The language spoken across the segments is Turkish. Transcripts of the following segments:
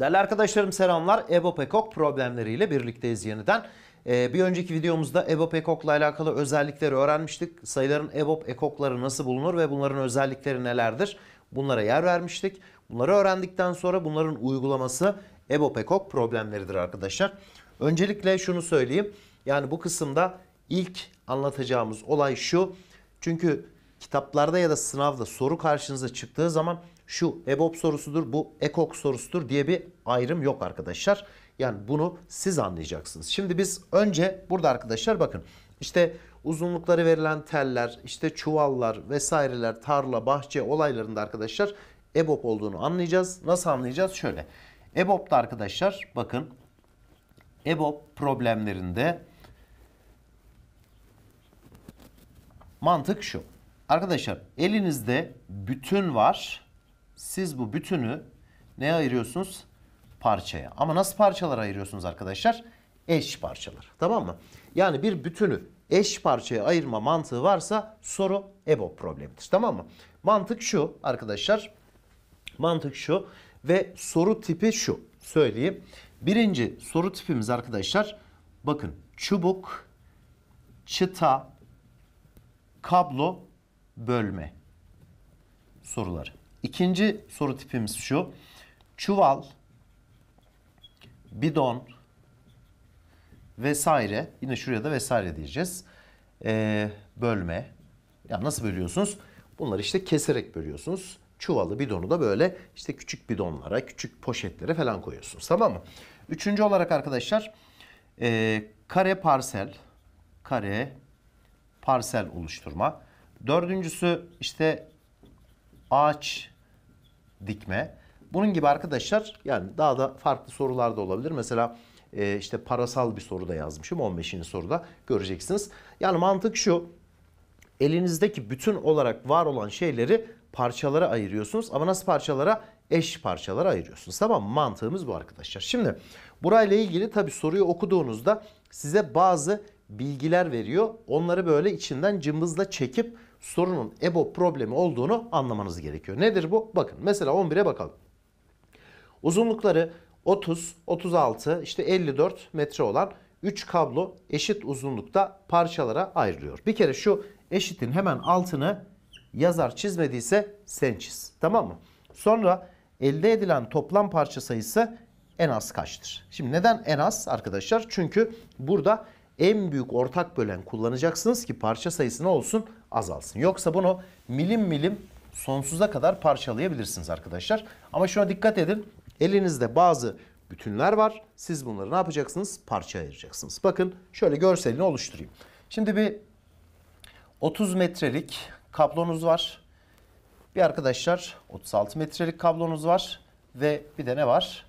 Değerli arkadaşlarım selamlar. Ebo Pekok problemleriyle birlikteyiz yeniden. Ee, bir önceki videomuzda EBOB ekokla alakalı özellikleri öğrenmiştik. Sayıların EBOB ekokları nasıl bulunur ve bunların özellikleri nelerdir? Bunlara yer vermiştik. Bunları öğrendikten sonra bunların uygulaması EBOB ekok problemleridir arkadaşlar. Öncelikle şunu söyleyeyim. Yani bu kısımda ilk anlatacağımız olay şu. Çünkü kitaplarda ya da sınavda soru karşınıza çıktığı zaman şu EBOB sorusudur, bu EKOK sorusudur diye bir ayrım yok arkadaşlar. Yani bunu siz anlayacaksınız. Şimdi biz önce burada arkadaşlar bakın işte uzunlukları verilen teller, işte çuvallar vesaireler, tarla, bahçe olaylarında arkadaşlar EBOB olduğunu anlayacağız. Nasıl anlayacağız? Şöyle. EBOB'da arkadaşlar bakın EBOB problemlerinde mantık şu. Arkadaşlar elinizde bütün var siz bu bütünü neye ayırıyorsunuz? Parçaya. Ama nasıl parçalara ayırıyorsunuz arkadaşlar? Eş parçalar. Tamam mı? Yani bir bütünü eş parçaya ayırma mantığı varsa soru EBO problemidir. Tamam mı? Mantık şu arkadaşlar. Mantık şu ve soru tipi şu. Söyleyeyim. Birinci soru tipimiz arkadaşlar. Bakın çubuk, çıta, kablo, bölme soruları. İkinci soru tipimiz şu. Çuval, bidon vesaire. Yine şuraya da vesaire diyeceğiz. Ee, bölme. Ya nasıl bölüyorsunuz? Bunları işte keserek bölüyorsunuz. Çuvalı, bidonu da böyle işte küçük bidonlara, küçük poşetlere falan koyuyorsunuz. Tamam mı? Üçüncü olarak arkadaşlar e, kare parsel, kare parsel oluşturma. Dördüncüsü işte ağaç dikme. Bunun gibi arkadaşlar yani daha da farklı sorular da olabilir. Mesela e, işte parasal bir soruda yazmışım 15. soruda göreceksiniz. Yani mantık şu elinizdeki bütün olarak var olan şeyleri parçalara ayırıyorsunuz ama nasıl parçalara? Eş parçalara ayırıyorsunuz. Tamam Mantığımız bu arkadaşlar. Şimdi burayla ilgili tabi soruyu okuduğunuzda size bazı bilgiler veriyor. Onları böyle içinden cımbızla çekip sorunun EBO problemi olduğunu anlamanız gerekiyor. Nedir bu? Bakın mesela 11'e bakalım. Uzunlukları 30, 36, işte 54 metre olan 3 kablo eşit uzunlukta parçalara ayrılıyor. Bir kere şu eşitin hemen altını yazar çizmediyse sen çiz. Tamam mı? Sonra elde edilen toplam parça sayısı en az kaçtır? Şimdi neden en az arkadaşlar? Çünkü burada en büyük ortak bölen kullanacaksınız ki parça sayısı ne olsun? Azalsın. Yoksa bunu milim milim sonsuza kadar parçalayabilirsiniz arkadaşlar. Ama şuna dikkat edin. Elinizde bazı bütünler var. Siz bunları ne yapacaksınız? Parça ayıracaksınız. Bakın şöyle görselini oluşturayım. Şimdi bir 30 metrelik kablonuz var. Bir arkadaşlar 36 metrelik kablonuz var. Ve bir de ne var?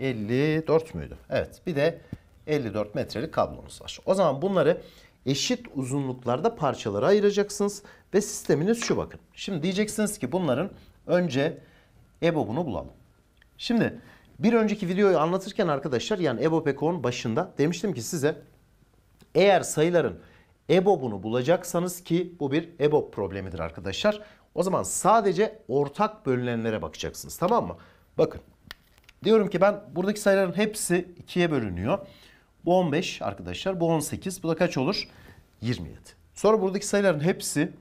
54 müydü? Evet bir de 54 metrelik kablonuz var. O zaman bunları eşit uzunluklarda parçalara ayıracaksınız ve sisteminiz şu bakın. Şimdi diyeceksiniz ki bunların önce EBOB'unu bulalım. Şimdi bir önceki videoyu anlatırken arkadaşlar yani EBOB e başında demiştim ki size eğer sayıların EBOB'unu bulacaksanız ki bu bir EBOB problemidir arkadaşlar. O zaman sadece ortak bölünenlere bakacaksınız tamam mı? Bakın diyorum ki ben buradaki sayıların hepsi ikiye bölünüyor. Bu 15 arkadaşlar. Bu 18. Bu da kaç olur? 27. Sonra buradaki sayıların hepsi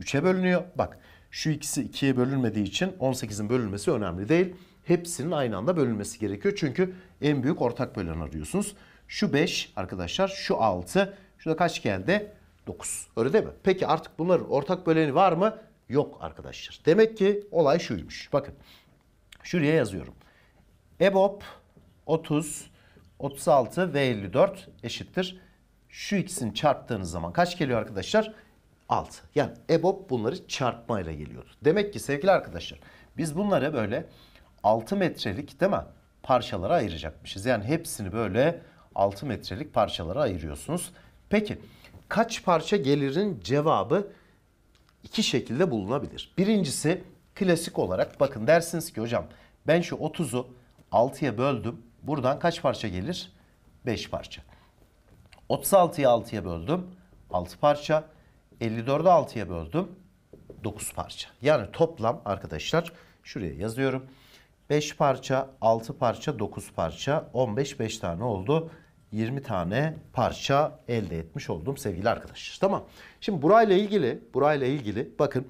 3'e bölünüyor. Bak şu ikisi 2'ye bölünmediği için 18'in bölünmesi önemli değil. Hepsinin aynı anda bölünmesi gerekiyor. Çünkü en büyük ortak bölen arıyorsunuz. Şu 5 arkadaşlar, şu 6, şurada kaç geldi? 9. Öyle değil mi? Peki artık bunların ortak böleni var mı? Yok arkadaşlar. Demek ki olay şuymuş. Bakın şuraya yazıyorum. EBOB 30 36 ve 54 eşittir. Şu ikisini çarptığınız zaman kaç geliyor arkadaşlar? 6. Yani EBOB bunları çarpmayla geliyordu. Demek ki sevgili arkadaşlar biz bunları böyle 6 metrelik değil mi? Parçalara ayıracakmışız. Yani hepsini böyle 6 metrelik parçalara ayırıyorsunuz. Peki kaç parça gelirin cevabı iki şekilde bulunabilir. Birincisi klasik olarak bakın dersiniz ki hocam ben şu 30'u 6'ya böldüm. Buradan kaç parça gelir? 5 parça. 36'yı 6'ya böldüm. 6 parça. 54'ü 6'ya böldüm. 9 parça. Yani toplam arkadaşlar şuraya yazıyorum. 5 parça, 6 parça, 9 parça, 15, 5 tane oldu. 20 tane parça elde etmiş oldum sevgili arkadaşlar. Tamam. Şimdi burayla ilgili, burayla ilgili bakın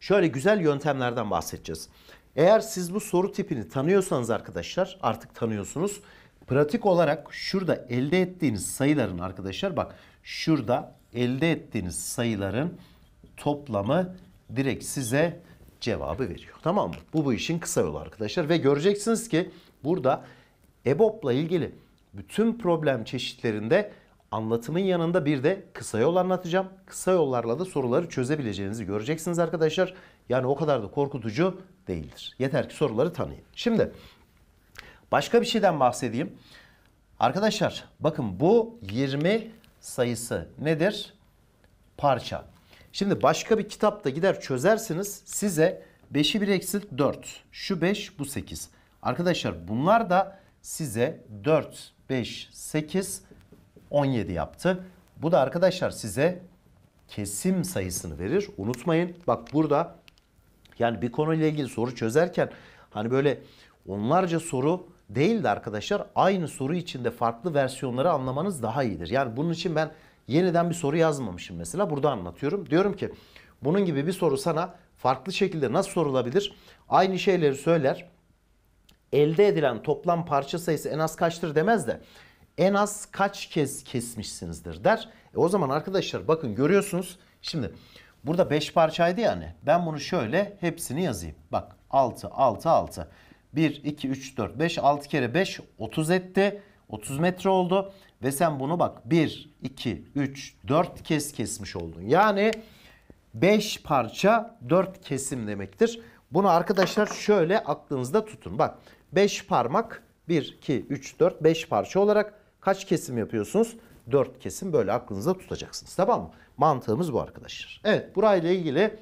şöyle güzel yöntemlerden bahsedeceğiz. Eğer siz bu soru tipini tanıyorsanız arkadaşlar artık tanıyorsunuz. Pratik olarak şurada elde ettiğiniz sayıların arkadaşlar bak şurada elde ettiğiniz sayıların toplamı direkt size cevabı veriyor. Tamam mı? Bu bu işin kısa yolu arkadaşlar ve göreceksiniz ki burada EBOB'la ilgili bütün problem çeşitlerinde Anlatımın yanında bir de kısa yol anlatacağım. Kısa yollarla da soruları çözebileceğinizi göreceksiniz arkadaşlar. Yani o kadar da korkutucu değildir. Yeter ki soruları tanıyın. Şimdi başka bir şeyden bahsedeyim. Arkadaşlar bakın bu 20 sayısı nedir? Parça. Şimdi başka bir kitapta gider çözersiniz size 5'i 1 eksilt 4. Şu 5 bu 8. Arkadaşlar bunlar da size 4, 5, 8 17 yaptı. Bu da arkadaşlar size kesim sayısını verir. Unutmayın bak burada yani bir konuyla ilgili soru çözerken hani böyle onlarca soru değildi arkadaşlar aynı soru içinde farklı versiyonları anlamanız daha iyidir. Yani bunun için ben yeniden bir soru yazmamışım mesela burada anlatıyorum. Diyorum ki bunun gibi bir soru sana farklı şekilde nasıl sorulabilir? Aynı şeyleri söyler. Elde edilen toplam parça sayısı en az kaçtır demez de en az kaç kez kesmişsinizdir der. E o zaman arkadaşlar bakın görüyorsunuz. Şimdi burada 5 parçaydı yani. Ben bunu şöyle hepsini yazayım. Bak 6 6 6. 1 2 3 4 5 6 kere 5 30 etti. 30 metre oldu ve sen bunu bak 1 2 3 4 kez kesmiş oldun. Yani 5 parça 4 kesim demektir. Bunu arkadaşlar şöyle aklınızda tutun. Bak 5 parmak 1, 2, 3, 4, 5 parça olarak Kaç kesim yapıyorsunuz? 4 kesim böyle aklınızda tutacaksınız. Tamam mı? Mantığımız bu arkadaşlar. Evet burayla ilgili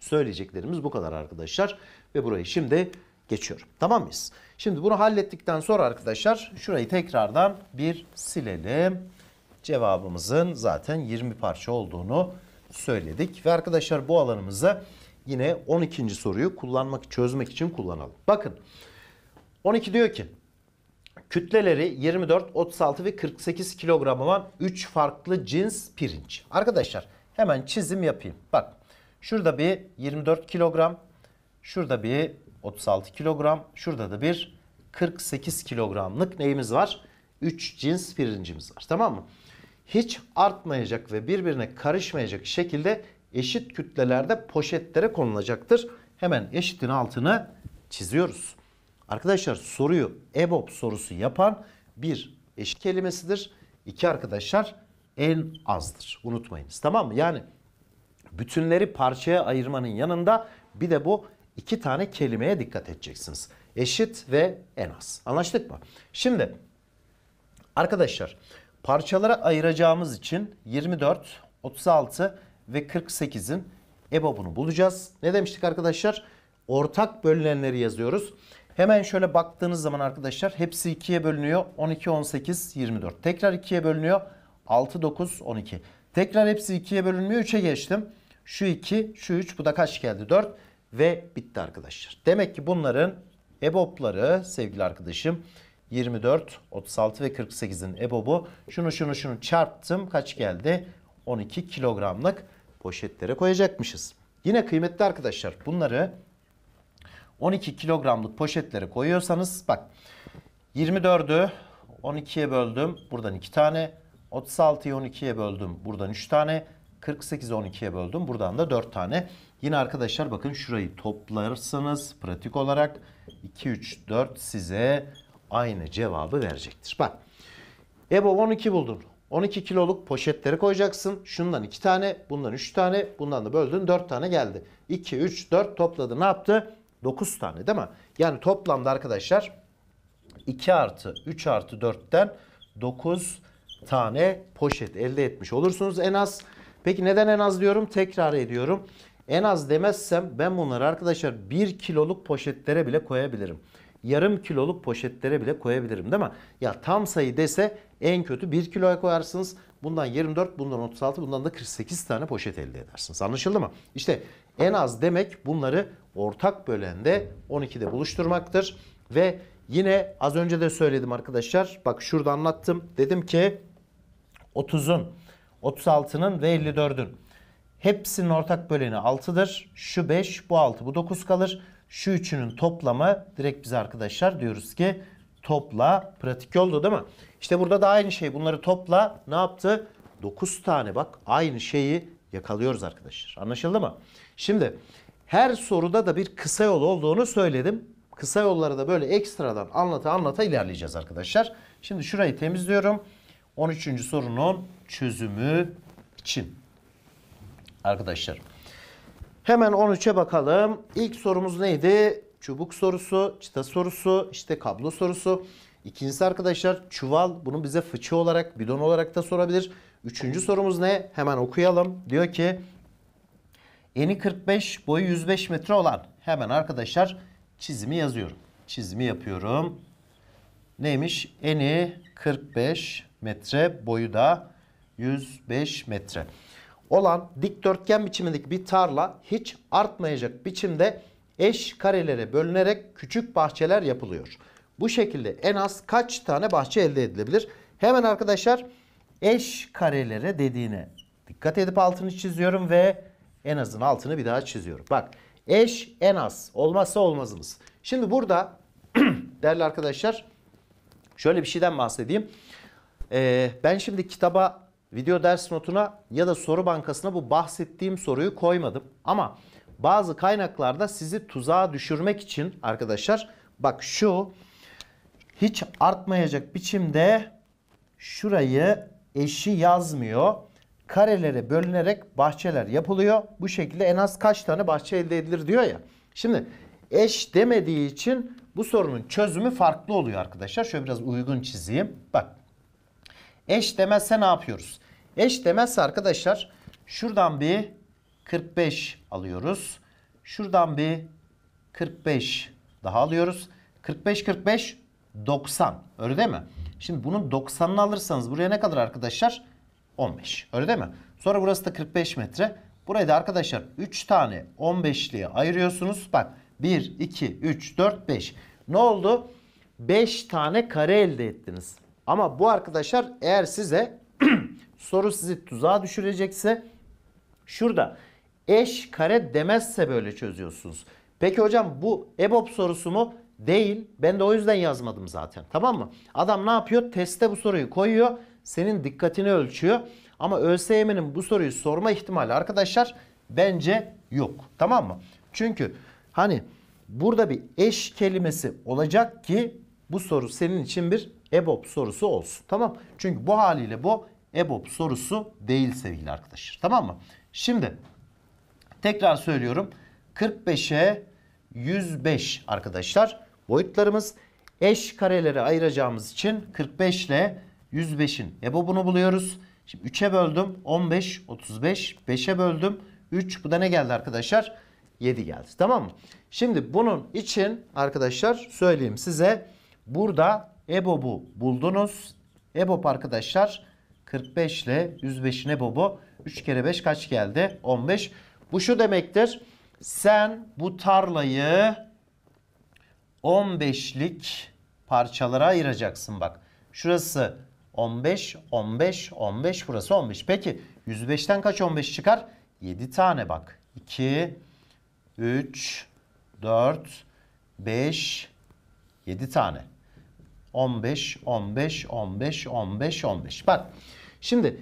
söyleyeceklerimiz bu kadar arkadaşlar. Ve burayı şimdi geçiyorum. Tamam mıyız? Şimdi bunu hallettikten sonra arkadaşlar şurayı tekrardan bir silelim. Cevabımızın zaten 20 parça olduğunu söyledik. Ve arkadaşlar bu alanımızı yine 12. soruyu kullanmak, çözmek için kullanalım. Bakın 12 diyor ki Kütleleri 24, 36 ve 48 kilogram olan 3 farklı cins pirinç. Arkadaşlar hemen çizim yapayım. Bak şurada bir 24 kilogram, şurada bir 36 kilogram, şurada da bir 48 kilogramlık neyimiz var? 3 cins pirincimiz var. Tamam mı? Hiç artmayacak ve birbirine karışmayacak şekilde eşit kütlelerde poşetlere konulacaktır. Hemen eşitin altını çiziyoruz. Arkadaşlar soruyu EBOB sorusu yapan bir eşit kelimesidir. İki arkadaşlar en azdır. Unutmayınız tamam mı? Yani bütünleri parçaya ayırmanın yanında bir de bu iki tane kelimeye dikkat edeceksiniz. Eşit ve en az. Anlaştık mı? Şimdi arkadaşlar parçalara ayıracağımız için 24, 36 ve 48'in EBOB'unu bulacağız. Ne demiştik arkadaşlar? Ortak bölünenleri yazıyoruz. Hemen şöyle baktığınız zaman arkadaşlar hepsi 2'ye bölünüyor. 12, 18, 24. Tekrar 2'ye bölünüyor. 6, 9, 12. Tekrar hepsi 2'ye bölünmüyor. 3'e geçtim. Şu 2, şu 3. Bu da kaç geldi? 4 ve bitti arkadaşlar. Demek ki bunların EBOB'ları sevgili arkadaşım 24, 36 ve 48'in EBOB'u. Şunu şunu şunu çarptım. Kaç geldi? 12 kilogramlık poşetlere koyacakmışız. Yine kıymetli arkadaşlar bunları 12 kilogramlık poşetlere koyuyorsanız bak 24'ü 12'ye böldüm. Buradan 2 tane. 36'yı 12'ye böldüm. Buradan 3 tane. 48'i 12'ye böldüm. Buradan da 4 tane. Yine arkadaşlar bakın şurayı toplarsınız pratik olarak 2 3 4 size aynı cevabı verecektir. Bak. Ebo 12 buldun. 12 kiloluk poşetleri koyacaksın. Şundan 2 tane, bundan 3 tane, bundan da böldün 4 tane geldi. 2 3 4 topladı. Ne yaptı? 9 tane değil mi? Yani toplamda arkadaşlar 2 artı 3 artı 4'ten 9 tane poşet elde etmiş olursunuz en az. Peki neden en az diyorum? Tekrar ediyorum. En az demezsem ben bunları arkadaşlar 1 kiloluk poşetlere bile koyabilirim. Yarım kiloluk poşetlere bile koyabilirim değil mi? Ya tam sayı dese en kötü 1 kiloya koyarsınız. Bundan 24, bundan 36, bundan da 48 tane poşet elde edersiniz. Anlaşıldı mı? İşte en az demek bunları ortak bölende 12'de buluşturmaktır. Ve yine az önce de söyledim arkadaşlar. Bak şurada anlattım. Dedim ki 30'un, 36'nın ve 54'ün hepsinin ortak böleni 6'dır. Şu 5, bu 6, bu 9 kalır. Şu üçünün toplamı direkt bize arkadaşlar diyoruz ki topla pratik oldu değil mi? İşte burada da aynı şey. Bunları topla ne yaptı? 9 tane bak aynı şeyi yakalıyoruz arkadaşlar. Anlaşıldı mı? Şimdi her soruda da bir kısa yol olduğunu söyledim. Kısa yolları da böyle ekstradan anlata anlata ilerleyeceğiz arkadaşlar. Şimdi şurayı temizliyorum. 13. sorunun çözümü için. Arkadaşlar hemen 13'e bakalım. İlk sorumuz neydi? Çubuk sorusu, çıta sorusu, işte kablo sorusu. İkincisi arkadaşlar çuval bunu bize fıçı olarak bidon olarak da sorabilir. Üçüncü sorumuz ne? Hemen okuyalım. Diyor ki eni 45 boyu 105 metre olan hemen arkadaşlar çizimi yazıyorum. Çizimi yapıyorum. Neymiş? Eni 45 metre boyu da 105 metre olan dikdörtgen biçimindeki bir tarla hiç artmayacak biçimde eş karelere bölünerek küçük bahçeler yapılıyor. Bu şekilde en az kaç tane bahçe elde edilebilir? Hemen arkadaşlar eş karelere dediğine dikkat edip altını çiziyorum ve en azın altını bir daha çiziyorum. Bak eş en az olmazsa olmazımız. Şimdi burada değerli arkadaşlar şöyle bir şeyden bahsedeyim. Ee, ben şimdi kitaba video ders notuna ya da soru bankasına bu bahsettiğim soruyu koymadım. Ama bazı kaynaklarda sizi tuzağa düşürmek için arkadaşlar bak şu hiç artmayacak biçimde şurayı eşi yazmıyor. Karelere bölünerek bahçeler yapılıyor. Bu şekilde en az kaç tane bahçe elde edilir diyor ya. Şimdi eş demediği için bu sorunun çözümü farklı oluyor arkadaşlar. Şöyle biraz uygun çizeyim. Bak eş demezse ne yapıyoruz? Eş demezse arkadaşlar şuradan bir 45 alıyoruz. Şuradan bir 45 daha alıyoruz. 45 45 90. Öyle değil mi? Şimdi bunun 90'ını alırsanız buraya ne kadar arkadaşlar? 15. Öyle değil mi? Sonra burası da 45 metre. Burayı da arkadaşlar 3 tane 15'liye ayırıyorsunuz. Bak 1, 2, 3, 4, 5. Ne oldu? 5 tane kare elde ettiniz. Ama bu arkadaşlar eğer size soru sizi tuzağa düşürecekse şurada eş kare demezse böyle çözüyorsunuz. Peki hocam bu EBOB sorusu mu? Değil. Ben de o yüzden yazmadım zaten. Tamam mı? Adam ne yapıyor? Teste bu soruyu koyuyor. Senin dikkatini ölçüyor. Ama ÖSYM'nin bu soruyu sorma ihtimali arkadaşlar bence yok. Tamam mı? Çünkü hani burada bir eş kelimesi olacak ki bu soru senin için bir EBOB sorusu olsun. Tamam. Çünkü bu haliyle bu EBOB sorusu değil sevgili arkadaşlar. Tamam mı? Şimdi tekrar söylüyorum. 45'e 105 arkadaşlar boyutlarımız. Eş kareleri ayıracağımız için 45 ile 105'in EBOB'unu buluyoruz. Şimdi 3'e böldüm 15, 35, 5'e böldüm 3. Bu da ne geldi arkadaşlar? 7 geldi. Tamam mı? Şimdi bunun için arkadaşlar söyleyeyim size. Burada EBOB'u buldunuz. EBOB arkadaşlar 45 ile 105'in EBOB'u 3 kere 5 kaç geldi? 15. Bu şu demektir. Sen bu tarlayı 15'lik parçalara ayıracaksın bak. Şurası 15, 15, 15 burası 15. Peki 105'ten kaç 15 çıkar? 7 tane bak. 2, 3, 4, 5, 7 tane. 15, 15, 15, 15, 15. Bak şimdi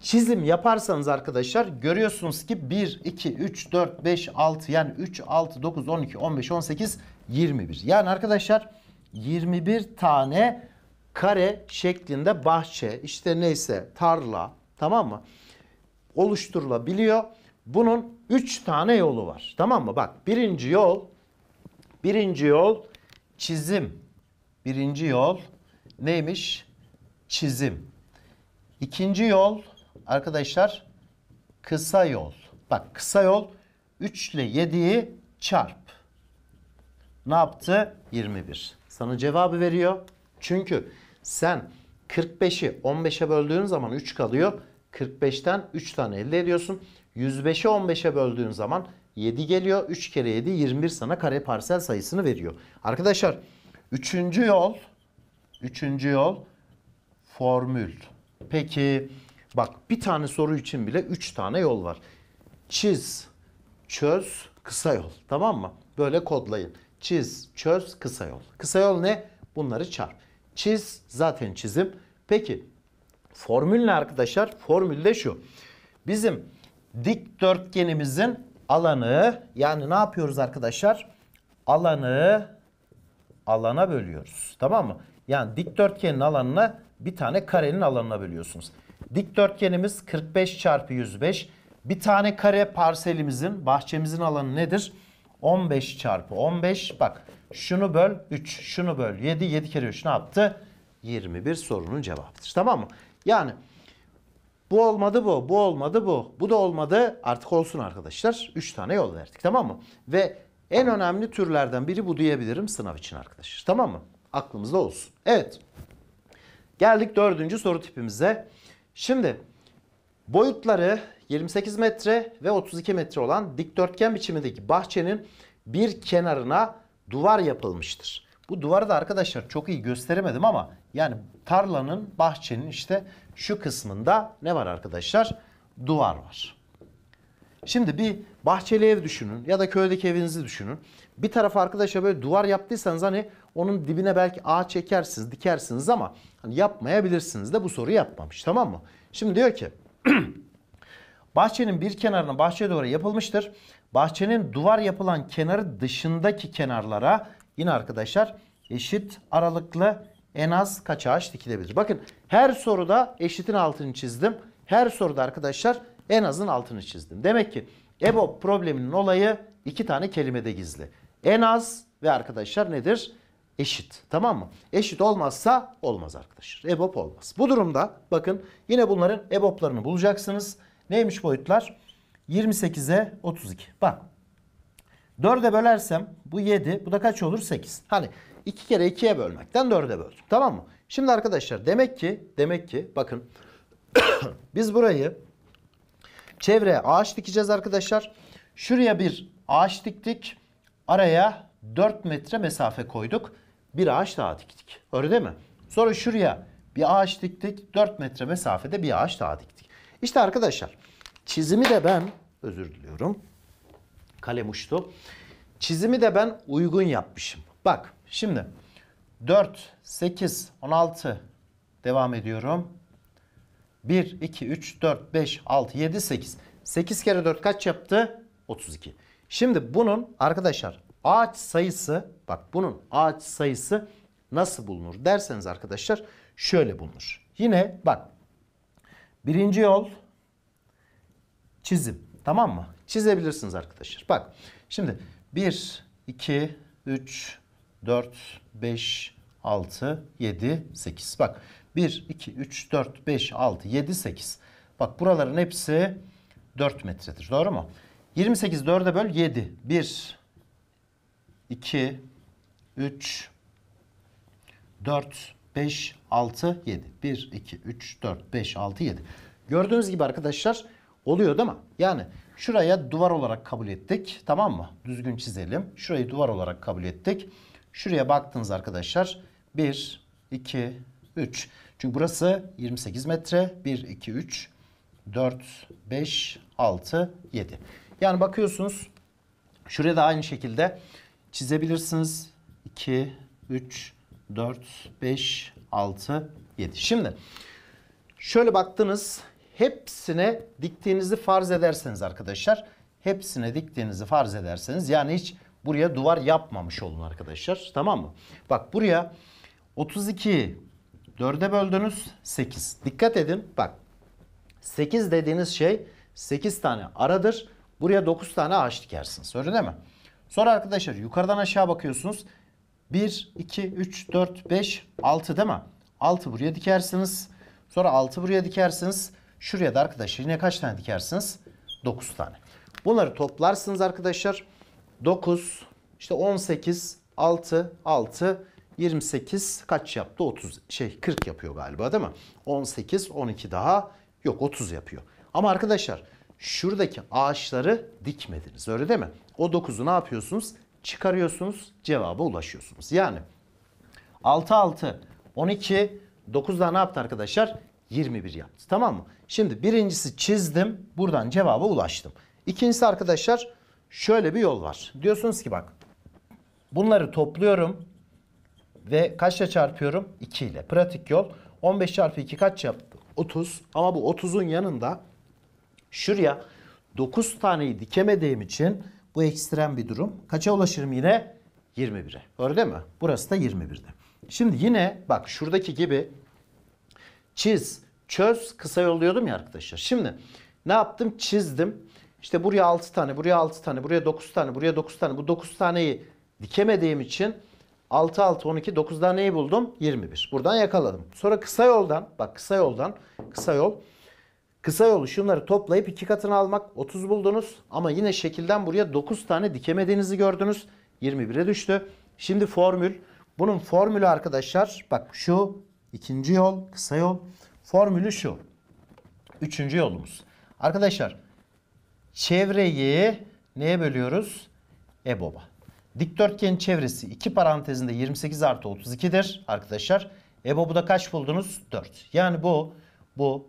Çizim yaparsanız arkadaşlar görüyorsunuz ki 1, 2, 3, 4, 5, 6 yani 3, 6, 9, 12, 15, 18, 21. Yani arkadaşlar 21 tane kare şeklinde bahçe işte neyse tarla tamam mı? Oluşturulabiliyor. Bunun 3 tane yolu var tamam mı? Bak birinci yol birinci yol çizim. Birinci yol neymiş? Çizim. ikinci yol arkadaşlar kısa yol. Bak kısa yol 3 ile 7'yi çarp. Ne yaptı? 21. Sana cevabı veriyor. Çünkü sen 45'i 15'e böldüğün zaman 3 kalıyor. 45'ten 3 tane elde ediyorsun. 105'i 15'e böldüğün zaman 7 geliyor. 3 kere 7 21 sana kare parsel sayısını veriyor. Arkadaşlar 3. yol 3. yol formül. Peki Bak bir tane soru için bile üç tane yol var. Çiz, çöz, kısa yol. Tamam mı? Böyle kodlayın. Çiz, çöz, kısa yol. Kısa yol ne? Bunları çarp. Çiz zaten çizim. Peki formül ne arkadaşlar? Formül de şu. Bizim dikdörtgenimizin alanı yani ne yapıyoruz arkadaşlar? Alanı alana bölüyoruz. Tamam mı? Yani dikdörtgenin alanına bir tane karenin alanına bölüyorsunuz. Dikdörtgenimiz 45 çarpı 105. Bir tane kare parselimizin, bahçemizin alanı nedir? 15 çarpı 15. Bak şunu böl 3, şunu böl 7. 7 kere 3 ne yaptı? 21 sorunun cevabıdır. Tamam mı? Yani bu olmadı bu, bu olmadı bu, bu da olmadı. Artık olsun arkadaşlar. 3 tane yol verdik tamam mı? Ve en önemli türlerden biri bu diyebilirim sınav için arkadaşlar. Tamam mı? Aklımızda olsun. Evet. Geldik dördüncü soru tipimize. Şimdi boyutları 28 metre ve 32 metre olan dikdörtgen biçimindeki bahçenin bir kenarına duvar yapılmıştır. Bu duvarı da arkadaşlar çok iyi gösteremedim ama yani tarlanın bahçenin işte şu kısmında ne var arkadaşlar? Duvar var. Şimdi bir bahçeli ev düşünün ya da köydeki evinizi düşünün. Bir tarafa arkadaşa böyle duvar yaptıysanız hani onun dibine belki ağaç çekersiniz, dikersiniz ama hani yapmayabilirsiniz de bu soru yapmamış tamam mı? Şimdi diyor ki bahçenin bir kenarına bahçe doğru yapılmıştır. Bahçenin duvar yapılan kenarı dışındaki kenarlara yine arkadaşlar eşit aralıklı en az kaç ağaç dikilebilir? Bakın her soruda eşitin altını çizdim. Her soruda arkadaşlar en azın altını çizdim. Demek ki EBOB probleminin olayı iki tane kelimede gizli. En az ve arkadaşlar nedir? Eşit. Tamam mı? Eşit olmazsa olmaz arkadaşlar. EBOP olmaz. Bu durumda bakın yine bunların EBOB'larını bulacaksınız. Neymiş boyutlar? 28'e 32. Bak. 4'e bölersem bu 7. Bu da kaç olur? 8. Hani 2 kere 2'ye bölmekten 4'e böldüm. Tamam mı? Şimdi arkadaşlar demek ki demek ki bakın biz burayı Çevre ağaç dikeceğiz arkadaşlar. Şuraya bir ağaç diktik. Araya 4 metre mesafe koyduk. Bir ağaç daha diktik. Öyle değil mi? Sonra şuraya bir ağaç diktik. 4 metre mesafede bir ağaç daha diktik. İşte arkadaşlar çizimi de ben özür diliyorum. Kalem uçtu. Çizimi de ben uygun yapmışım. Bak şimdi 4, 8, 16 devam ediyorum. 1, 2, 3, 4, 5, 6, 7, 8. 8 kere 4 kaç yaptı? 32. Şimdi bunun arkadaşlar ağaç sayısı bak bunun ağaç sayısı nasıl bulunur derseniz arkadaşlar şöyle bulunur. Yine bak birinci yol çizim tamam mı? Çizebilirsiniz arkadaşlar. Bak şimdi 1, 2, 3, 4, 5, 6, 7, 8. Bak 1, 2, 3, 4, 5, 6, 7, 8. Bak buraların hepsi 4 metredir. Doğru mu? 28 4'e böl 7. 1, 2, 3, 4, 5, 6, 7. 1, 2, 3, 4, 5, 6, 7. Gördüğünüz gibi arkadaşlar oluyor değil mi? Yani şuraya duvar olarak kabul ettik. Tamam mı? Düzgün çizelim. Şurayı duvar olarak kabul ettik. Şuraya baktınız arkadaşlar. 1, 2, 3. Çünkü burası 28 metre. 1, 2, 3, 4, 5, 6, 7. Yani bakıyorsunuz şuraya da aynı şekilde çizebilirsiniz. 2, 3, 4, 5, 6, 7. Şimdi şöyle baktınız. Hepsine diktiğinizi farz ederseniz arkadaşlar. Hepsine diktiğinizi farz ederseniz yani hiç buraya duvar yapmamış olun arkadaşlar. Tamam mı? Bak buraya 32 4'e böldünüz 8. Dikkat edin bak 8 dediğiniz şey 8 tane aradır. Buraya 9 tane ağaç dikersiniz öyle değil mi? Sonra arkadaşlar yukarıdan aşağı bakıyorsunuz. 1, 2, 3, 4, 5, 6 değil mi? 6 buraya dikersiniz. Sonra 6 buraya dikersiniz. Şuraya da arkadaşlar yine kaç tane dikersiniz? 9 tane. Bunları toplarsınız arkadaşlar. 9, işte 18, 6, 6, 28 kaç yaptı? 30 şey 40 yapıyor galiba değil mi? 18 12 daha yok 30 yapıyor. Ama arkadaşlar şuradaki ağaçları dikmediniz öyle değil mi? O 9'u ne yapıyorsunuz? Çıkarıyorsunuz cevaba ulaşıyorsunuz. Yani 6 6 12 9 daha ne yaptı arkadaşlar? 21 yaptı tamam mı? Şimdi birincisi çizdim buradan cevaba ulaştım. İkincisi arkadaşlar şöyle bir yol var. Diyorsunuz ki bak bunları topluyorum ve kaçla çarpıyorum? 2 ile. Pratik yol. 15 çarpı 2 kaç yaptı? 30. Ama bu 30'un yanında şuraya 9 taneyi dikemediğim için bu ekstrem bir durum. Kaça ulaşırım yine? 21'e. Öyle mi? Burası da 21'de. Şimdi yine bak şuradaki gibi çiz, çöz, kısa yol diyordum ya arkadaşlar. Şimdi ne yaptım? Çizdim. İşte buraya 6 tane, buraya 6 tane, buraya 9 tane, buraya 9 tane. Bu 9 taneyi dikemediğim için 6 6 12 9'da neyi buldum? 21. Buradan yakaladım. Sonra kısa yoldan bak kısa yoldan kısa yol kısa yolu şunları toplayıp iki katını almak 30 buldunuz ama yine şekilden buraya 9 tane dikemediğinizi gördünüz. 21'e düştü. Şimdi formül. Bunun formülü arkadaşlar bak şu ikinci yol kısa yol. Formülü şu. Üçüncü yolumuz. Arkadaşlar çevreyi neye bölüyoruz? EBOB'a. Dikdörtgenin çevresi 2 parantezinde 28 artı 32'dir arkadaşlar. EBO bu da kaç buldunuz? 4. Yani bu bu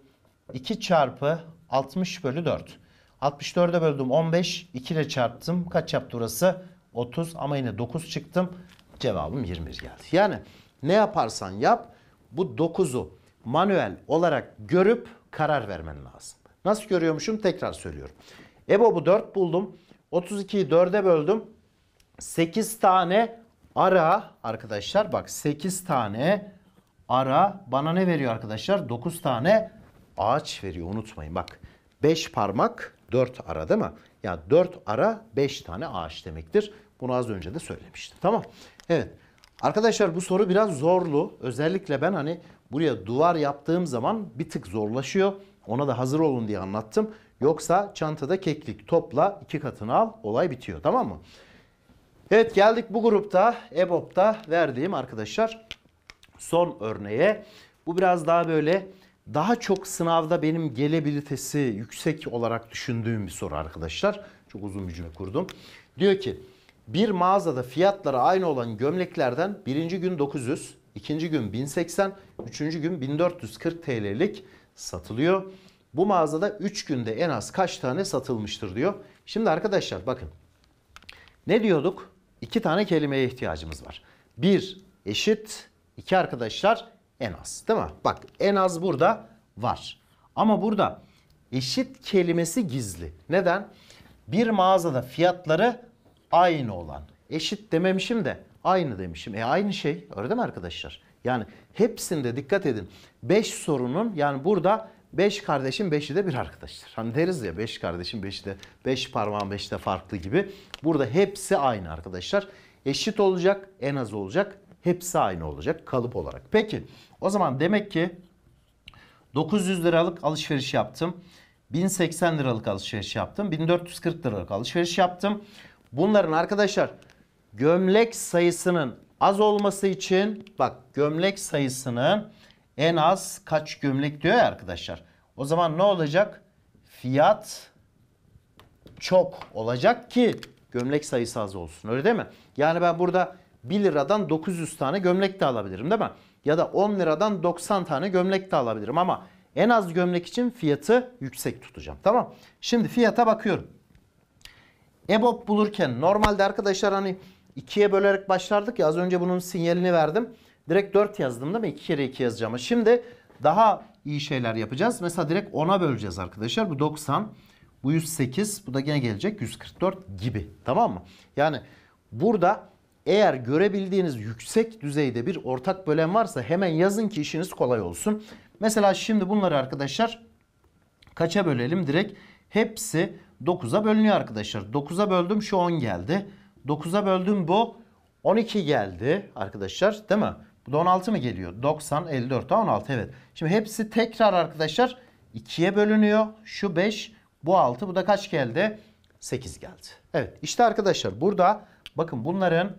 2 çarpı 60 bölü 4. 64'e böldüm 15. 2 ile çarptım. Kaç yaptı burası? 30 ama yine 9 çıktım. Cevabım 21 geldi. Yani ne yaparsan yap bu 9'u manuel olarak görüp karar vermen lazım. Nasıl görüyormuşum tekrar söylüyorum. Ebo bu 4 buldum. 32'yi 4'e böldüm. 8 tane ara arkadaşlar bak 8 tane ara bana ne veriyor arkadaşlar? 9 tane ağaç veriyor unutmayın bak. 5 parmak 4 ara değil mi? Yani 4 ara 5 tane ağaç demektir. Bunu az önce de söylemiştim. Tamam. Evet. Arkadaşlar bu soru biraz zorlu. Özellikle ben hani buraya duvar yaptığım zaman bir tık zorlaşıyor. Ona da hazır olun diye anlattım. Yoksa çantada keklik topla iki katını al olay bitiyor tamam mı? Evet geldik bu grupta EBOB'da verdiğim arkadaşlar son örneğe. Bu biraz daha böyle daha çok sınavda benim gelebilitesi yüksek olarak düşündüğüm bir soru arkadaşlar. Çok uzun bir cümle kurdum. Diyor ki bir mağazada fiyatları aynı olan gömleklerden birinci gün 900, ikinci gün 1080, üçüncü gün 1440 TL'lik satılıyor. Bu mağazada 3 günde en az kaç tane satılmıştır diyor. Şimdi arkadaşlar bakın ne diyorduk? iki tane kelimeye ihtiyacımız var. Bir eşit, iki arkadaşlar en az değil mi? Bak en az burada var. Ama burada eşit kelimesi gizli. Neden? Bir mağazada fiyatları aynı olan. Eşit dememişim de aynı demişim. E aynı şey öyle değil mi arkadaşlar? Yani hepsinde dikkat edin. 5 sorunun yani burada Beş kardeşin beşi de bir arkadaştır. Hani deriz ya beş kardeşin beşi de beş parmağın beşi de farklı gibi. Burada hepsi aynı arkadaşlar. Eşit olacak, en az olacak. Hepsi aynı olacak kalıp olarak. Peki o zaman demek ki 900 liralık alışveriş yaptım. 1080 liralık alışveriş yaptım. 1440 liralık alışveriş yaptım. Bunların arkadaşlar gömlek sayısının az olması için bak gömlek sayısının en az kaç gömlek diyor ya arkadaşlar. O zaman ne olacak? Fiyat çok olacak ki gömlek sayısı az olsun. Öyle değil mi? Yani ben burada 1 liradan 900 tane gömlek de alabilirim değil mi? Ya da 10 liradan 90 tane gömlek de alabilirim ama en az gömlek için fiyatı yüksek tutacağım. Tamam. Şimdi fiyata bakıyorum. EBOB bulurken normalde arkadaşlar hani ikiye bölerek başlardık ya az önce bunun sinyalini verdim. Direkt 4 yazdım değil mi? 2 kere 2 yazacağım. Şimdi daha iyi şeyler yapacağız. Mesela direkt 10'a böleceğiz arkadaşlar. Bu 90, bu 108, bu da gene gelecek 144 gibi. Tamam mı? Yani burada eğer görebildiğiniz yüksek düzeyde bir ortak bölen varsa hemen yazın ki işiniz kolay olsun. Mesela şimdi bunları arkadaşlar kaça bölelim? Direkt hepsi 9'a bölünüyor arkadaşlar. 9'a böldüm şu 10 geldi. 9'a böldüm bu 12 geldi arkadaşlar değil mi? 16 mı geliyor? 90, 54 16 evet. Şimdi hepsi tekrar arkadaşlar 2'ye bölünüyor. Şu 5, bu 6. Bu da kaç geldi? 8 geldi. Evet işte arkadaşlar burada bakın bunların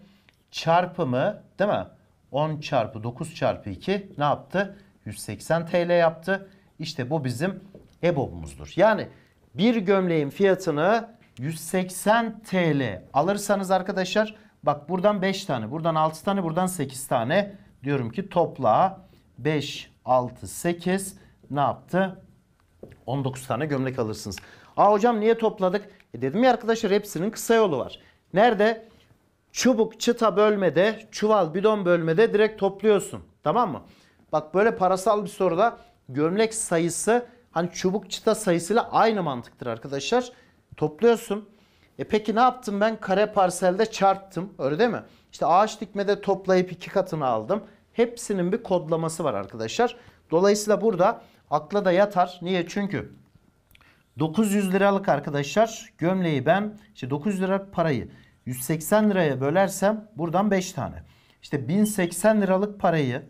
çarpımı değil mi? 10 çarpı 9 çarpı 2 ne yaptı? 180 TL yaptı. İşte bu bizim EBOB'umuzdur. Yani bir gömleğin fiyatını 180 TL alırsanız arkadaşlar bak buradan 5 tane, buradan 6 tane, buradan 8 tane Diyorum ki topla 5, 6, 8 ne yaptı? 19 tane gömlek alırsınız. Aa hocam niye topladık? E dedim ya arkadaşlar hepsinin kısa yolu var. Nerede? Çubuk, çıta bölmede, çuval, bidon bölmede direkt topluyorsun. Tamam mı? Bak böyle parasal bir soruda gömlek sayısı hani çubuk çıta sayısıyla aynı mantıktır arkadaşlar. Topluyorsun. E peki ne yaptım ben? Kare parselde çarptım. Öyle değil mi? İşte ağaç dikmede toplayıp iki katını aldım. Hepsinin bir kodlaması var arkadaşlar. Dolayısıyla burada akla da yatar. Niye? Çünkü 900 liralık arkadaşlar gömleği ben işte 900 liralık parayı 180 liraya bölersem buradan 5 tane. İşte 1080 liralık parayı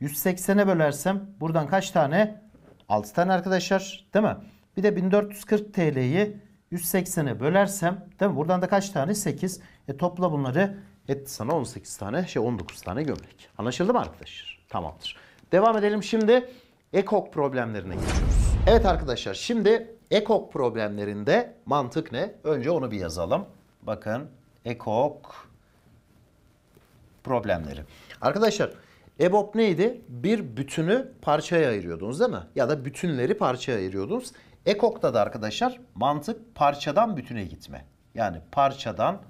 180'e bölersem buradan kaç tane? 6 tane arkadaşlar değil mi? Bir de 1440 TL'yi 180'e bölersem değil mi? Buradan da kaç tane? 8. E topla bunları Etti sana 18 tane şey 19 tane gömlek. Anlaşıldı mı arkadaşlar? Tamamdır. Devam edelim şimdi ekok problemlerine geçiyoruz. Evet arkadaşlar şimdi ekok problemlerinde mantık ne? Önce onu bir yazalım. Bakın ekok problemleri. Arkadaşlar EBOB neydi? Bir bütünü parçaya ayırıyordunuz değil mi? Ya da bütünleri parçaya ayırıyordunuz. Ekok'ta da arkadaşlar mantık parçadan bütüne gitme. Yani parçadan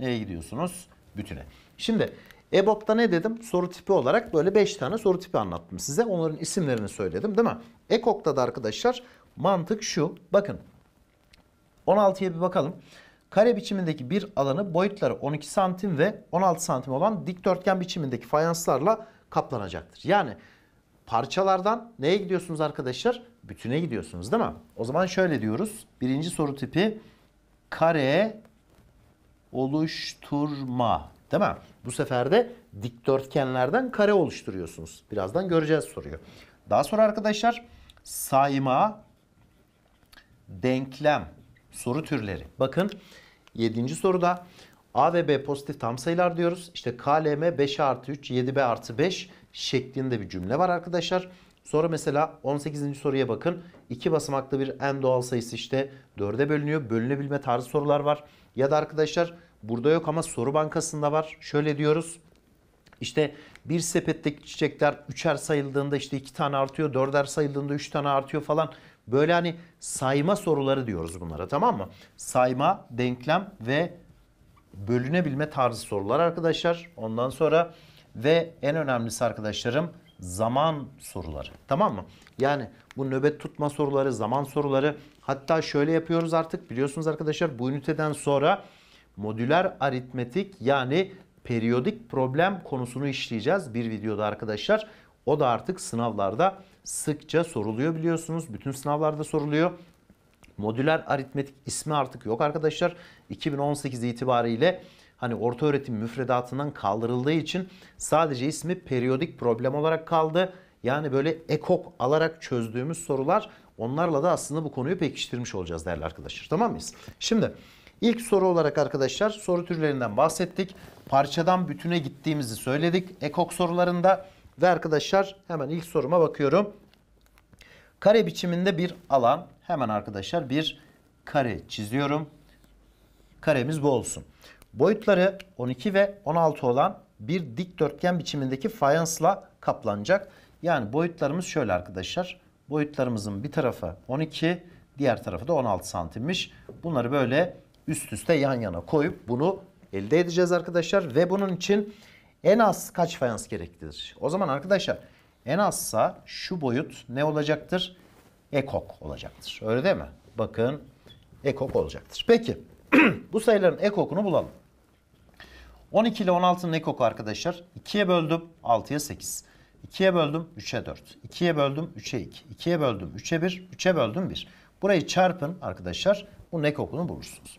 nereye gidiyorsunuz? bütüne. Şimdi EBOB'da ne dedim? Soru tipi olarak böyle 5 tane soru tipi anlattım size. Onların isimlerini söyledim değil mi? EKOK'ta da arkadaşlar mantık şu. Bakın 16'ya bir bakalım. Kare biçimindeki bir alanı boyutları 12 santim ve 16 santim olan dikdörtgen biçimindeki fayanslarla kaplanacaktır. Yani parçalardan neye gidiyorsunuz arkadaşlar? Bütüne gidiyorsunuz değil mi? O zaman şöyle diyoruz. Birinci soru tipi kare oluşturma. Değil mi? Bu sefer de dikdörtgenlerden kare oluşturuyorsunuz. Birazdan göreceğiz soruyu. Daha sonra arkadaşlar sayma, denklem, soru türleri. Bakın 7. soruda A ve B pozitif tam sayılar diyoruz. İşte KLM 5 artı 3, 7B artı 5 şeklinde bir cümle var arkadaşlar. Sonra mesela 18. soruya bakın. İki basamaklı bir en doğal sayısı işte 4'e bölünüyor. Bölünebilme tarzı sorular var. Ya da arkadaşlar Burada yok ama soru bankasında var. Şöyle diyoruz. İşte bir sepetteki çiçekler üçer sayıldığında işte iki tane artıyor, dörder sayıldığında üç tane artıyor falan. Böyle hani sayma soruları diyoruz bunlara tamam mı? Sayma, denklem ve bölünebilme tarzı sorular arkadaşlar. Ondan sonra ve en önemlisi arkadaşlarım zaman soruları. Tamam mı? Yani bu nöbet tutma soruları, zaman soruları hatta şöyle yapıyoruz artık biliyorsunuz arkadaşlar bu üniteden sonra modüler aritmetik yani periyodik problem konusunu işleyeceğiz bir videoda arkadaşlar. O da artık sınavlarda sıkça soruluyor biliyorsunuz. Bütün sınavlarda soruluyor. Modüler aritmetik ismi artık yok arkadaşlar. 2018 itibariyle hani orta öğretim müfredatından kaldırıldığı için sadece ismi periyodik problem olarak kaldı. Yani böyle ekok alarak çözdüğümüz sorular onlarla da aslında bu konuyu pekiştirmiş olacağız değerli arkadaşlar. Tamam mıyız? Şimdi İlk soru olarak arkadaşlar soru türlerinden bahsettik. Parçadan bütüne gittiğimizi söyledik ekok sorularında. Ve arkadaşlar hemen ilk soruma bakıyorum. Kare biçiminde bir alan. Hemen arkadaşlar bir kare çiziyorum. Karemiz bu olsun. Boyutları 12 ve 16 olan bir dikdörtgen biçimindeki fayansla kaplanacak. Yani boyutlarımız şöyle arkadaşlar. Boyutlarımızın bir tarafı 12, diğer tarafı da 16 santimmiş. Bunları böyle üst üste yan yana koyup bunu elde edeceğiz arkadaşlar. Ve bunun için en az kaç fayans gereklidir? O zaman arkadaşlar en azsa şu boyut ne olacaktır? Ekok olacaktır. Öyle değil mi? Bakın ekok olacaktır. Peki bu sayıların ekokunu bulalım. 12 ile 16'nın ekoku arkadaşlar 2'ye böldüm 6'ya 8. 2'ye böldüm 3'e 4. 2'ye böldüm 3'e 2. 2'ye böldüm 3'e 1. 3'e böldüm 1. Burayı çarpın arkadaşlar. bu ekokunu bulursunuz.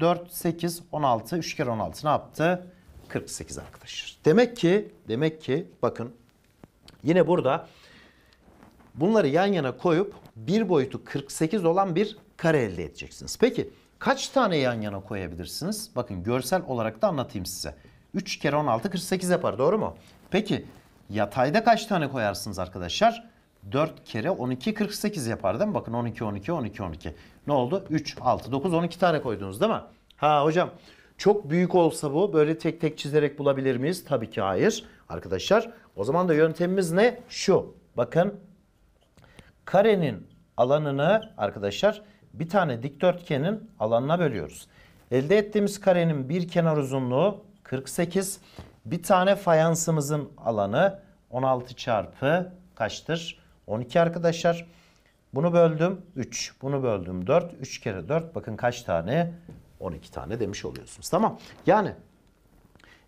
4, 8, 16. 3 kere 16 ne yaptı? 48 arkadaşlar. Demek ki, demek ki bakın yine burada bunları yan yana koyup bir boyutu 48 olan bir kare elde edeceksiniz. Peki kaç tane yan yana koyabilirsiniz? Bakın görsel olarak da anlatayım size. 3 kere 16 48 yapar doğru mu? Peki yatayda kaç tane koyarsınız arkadaşlar? 4 kere 12 48 yapar değil mi? Bakın 12 12 12 12. Ne oldu? 3 6 9 12 tane koydunuz değil mi? Ha hocam çok büyük olsa bu böyle tek tek çizerek bulabilir miyiz? Tabii ki hayır arkadaşlar. O zaman da yöntemimiz ne? Şu. Bakın karenin alanını arkadaşlar bir tane dikdörtgenin alanına bölüyoruz. Elde ettiğimiz karenin bir kenar uzunluğu 48. Bir tane fayansımızın alanı 16 çarpı kaçtır? 12 arkadaşlar. Bunu böldüm 3. Bunu böldüm 4. 3 kere 4 bakın kaç tane? 12 tane demiş oluyorsunuz. Tamam. Yani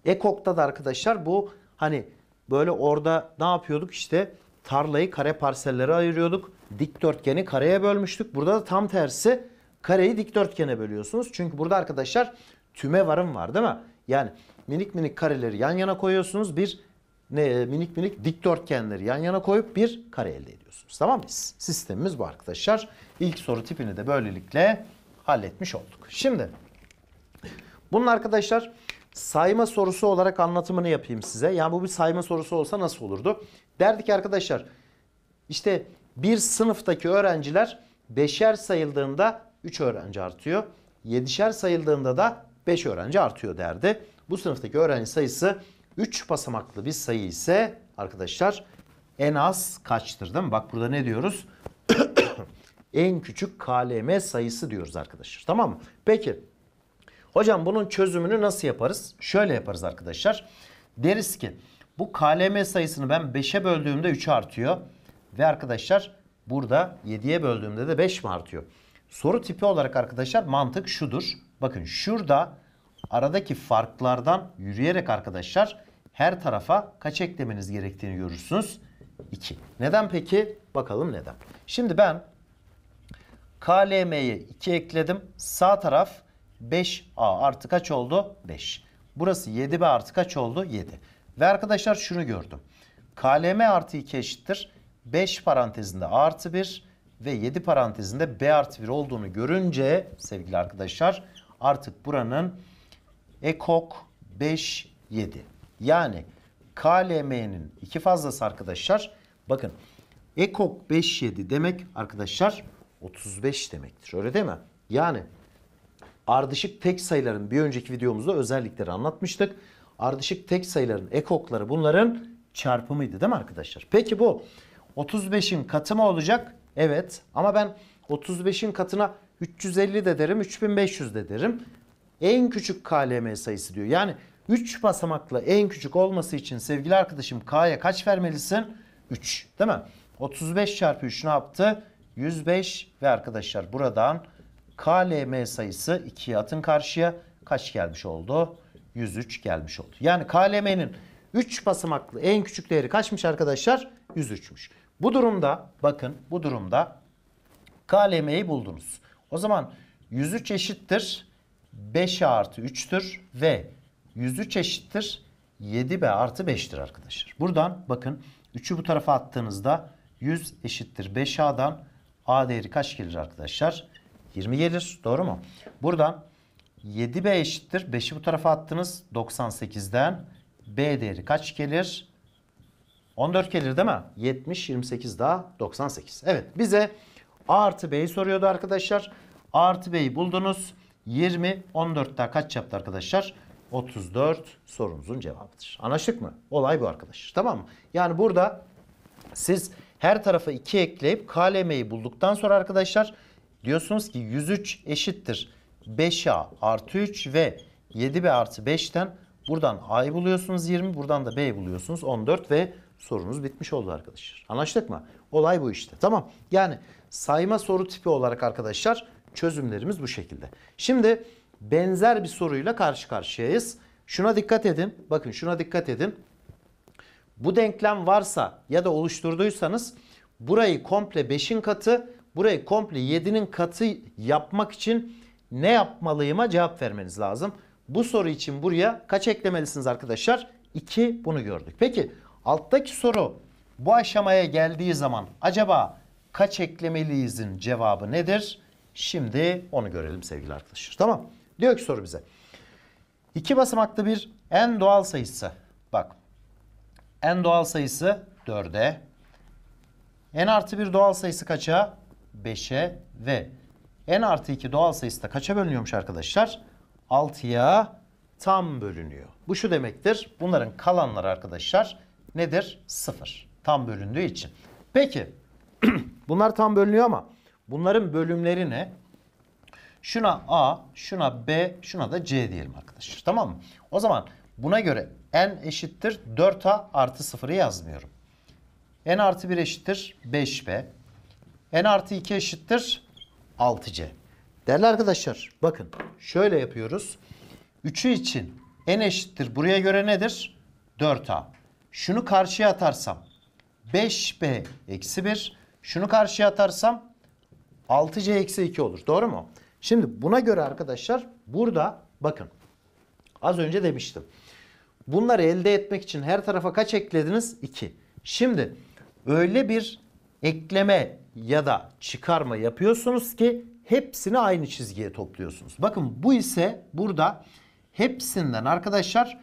ekokta da arkadaşlar bu hani böyle orada ne yapıyorduk işte tarlayı kare parsellere ayırıyorduk. Dikdörtgeni kareye bölmüştük. Burada da tam tersi kareyi dikdörtgene bölüyorsunuz. Çünkü burada arkadaşlar tüme varım var değil mi? Yani minik minik kareleri yan yana koyuyorsunuz. Bir ne, e, minik minik dikdörtgenleri yan yana koyup bir kare elde ediyorsunuz. Tamam mı? Sistemimiz bu arkadaşlar. İlk soru tipini de böylelikle halletmiş olduk. Şimdi bunun arkadaşlar sayma sorusu olarak anlatımını yapayım size. Yani bu bir sayma sorusu olsa nasıl olurdu? Derdik ki arkadaşlar işte bir sınıftaki öğrenciler beşer sayıldığında 3 öğrenci artıyor. Yedişer sayıldığında da 5 öğrenci artıyor derdi. Bu sınıftaki öğrenci sayısı 3 basamaklı bir sayı ise arkadaşlar en az kaçtır değil mi? Bak burada ne diyoruz? en küçük KLM sayısı diyoruz arkadaşlar. Tamam mı? Peki. Hocam bunun çözümünü nasıl yaparız? Şöyle yaparız arkadaşlar. Deriz ki bu KLM sayısını ben 5'e böldüğümde 3 artıyor. Ve arkadaşlar burada 7'ye böldüğümde de 5 mi artıyor? Soru tipi olarak arkadaşlar mantık şudur. Bakın şurada aradaki farklardan yürüyerek arkadaşlar her tarafa kaç eklemeniz gerektiğini görürsünüz. 2. Neden peki? Bakalım neden. Şimdi ben KLM'ye 2 ekledim. Sağ taraf 5A artı kaç oldu? 5. Burası 7B artı kaç oldu? 7. Ve arkadaşlar şunu gördüm. KLM artı 2 eşittir. 5 parantezinde A artı 1 ve 7 parantezinde B artı 1 olduğunu görünce sevgili arkadaşlar artık buranın ekok 5, 7 yani KLM'nin iki fazlası arkadaşlar. Bakın ekok 57 demek arkadaşlar 35 demektir. Öyle değil mi? Yani ardışık tek sayıların bir önceki videomuzda özellikleri anlatmıştık. Ardışık tek sayıların ekokları bunların çarpımıydı değil mi arkadaşlar? Peki bu 35'in katı mı olacak? Evet ama ben 35'in katına 350 de derim 3500 de derim. En küçük KLM sayısı diyor. Yani 3 basamaklı en küçük olması için sevgili arkadaşım K'ya kaç vermelisin? 3 değil mi? 35 çarpı 3 ne yaptı? 105 ve arkadaşlar buradan KLM sayısı 2'ye atın karşıya kaç gelmiş oldu? 103 gelmiş oldu. Yani KLM'nin 3 basamaklı en küçük değeri kaçmış arkadaşlar? 103'müş. Bu durumda bakın bu durumda KLM'yi buldunuz. O zaman 103 eşittir 5 artı 3'tür ve 103 eşittir 7B artı 5'tir arkadaşlar. Buradan bakın 3'ü bu tarafa attığınızda 100 eşittir 5A'dan A değeri kaç gelir arkadaşlar? 20 gelir. Doğru mu? Buradan 7B eşittir. 5'i bu tarafa attınız. 98'den B değeri kaç gelir? 14 gelir değil mi? 70, 28 daha 98. Evet bize A artı B'yi soruyordu arkadaşlar. A artı B'yi buldunuz. 20, 14 daha kaç yaptı arkadaşlar? 34 sorunuzun cevabıdır. Anlaştık mı? Olay bu arkadaşlar. Tamam mı? Yani burada siz her tarafa 2 ekleyip KLM'yi bulduktan sonra arkadaşlar diyorsunuz ki 103 eşittir 5A artı 3 ve 7B artı 5'ten buradan A'yı buluyorsunuz 20 buradan da B'yi buluyorsunuz 14 ve sorunuz bitmiş oldu arkadaşlar. Anlaştık mı? Olay bu işte. Tamam. Yani sayma soru tipi olarak arkadaşlar çözümlerimiz bu şekilde. Şimdi benzer bir soruyla karşı karşıyayız. Şuna dikkat edin. Bakın şuna dikkat edin. Bu denklem varsa ya da oluşturduysanız burayı komple 5'in katı, burayı komple 7'nin katı yapmak için ne yapmalıyıma cevap vermeniz lazım. Bu soru için buraya kaç eklemelisiniz arkadaşlar? 2 bunu gördük. Peki alttaki soru bu aşamaya geldiği zaman acaba kaç eklemeliyizin cevabı nedir? Şimdi onu görelim sevgili arkadaşlar. Tamam Diyor ki soru bize. İki basamaklı bir en doğal sayısı. Bak. En doğal sayısı 4'e. En artı bir doğal sayısı kaça? 5'e ve en artı 2 doğal sayısı da kaça bölünüyormuş arkadaşlar? 6'ya tam bölünüyor. Bu şu demektir. Bunların kalanları arkadaşlar nedir? 0. Tam bölündüğü için. Peki bunlar tam bölünüyor ama bunların bölümleri ne? Şuna A, şuna B, şuna da C diyelim arkadaşlar. Tamam mı? O zaman buna göre n eşittir 4A artı 0'ı yazmıyorum. n artı 1 eşittir 5B. n artı 2 eşittir 6C. Değerli arkadaşlar bakın şöyle yapıyoruz. 3'ü için n eşittir buraya göre nedir? 4A. Şunu karşıya atarsam 5B eksi 1. Şunu karşıya atarsam 6C eksi 2 olur. Doğru mu? Şimdi buna göre arkadaşlar burada bakın az önce demiştim. Bunları elde etmek için her tarafa kaç eklediniz? 2. Şimdi öyle bir ekleme ya da çıkarma yapıyorsunuz ki hepsini aynı çizgiye topluyorsunuz. Bakın bu ise burada hepsinden arkadaşlar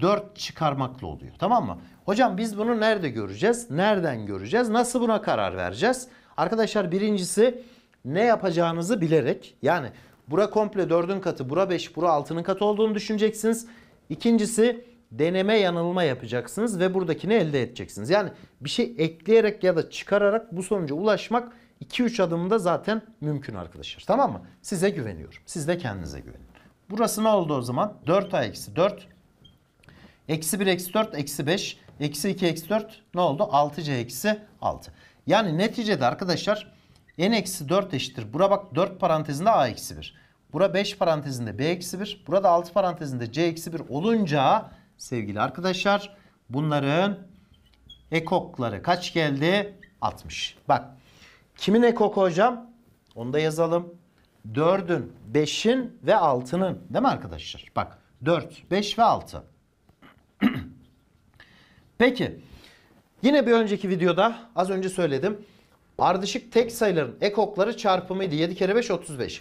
4 çıkarmakla oluyor. Tamam mı? Hocam biz bunu nerede göreceğiz? Nereden göreceğiz? Nasıl buna karar vereceğiz? Arkadaşlar birincisi ne yapacağınızı bilerek yani bura komple 4'ün katı, bura 5, bura 6'nın katı olduğunu düşüneceksiniz. İkincisi deneme yanılma yapacaksınız ve buradakini elde edeceksiniz. Yani bir şey ekleyerek ya da çıkararak bu sonuca ulaşmak 2-3 adımda zaten mümkün arkadaşlar. Tamam mı? Size güveniyorum. Siz de kendinize güvenin. Burası ne oldu o zaman? 4a eksi 4. Eksi 1 eksi 4 eksi 5. Eksi 2 eksi 4 ne oldu? 6c eksi 6. Yani neticede arkadaşlar N eksi 4 eşittir. Bura bak 4 parantezinde A eksi 1. Bura 5 parantezinde B eksi 1. Burada 6 parantezinde C eksi 1 olunca sevgili arkadaşlar bunların ekokları kaç geldi? 60. Bak kimin ekoku hocam? Onu da yazalım. 4'ün, 5'in ve 6'nın değil mi arkadaşlar? Bak 4, 5 ve 6. Peki yine bir önceki videoda az önce söyledim. Ardışık tek sayıların ekokları çarpımıydı. 7 kere 5 35.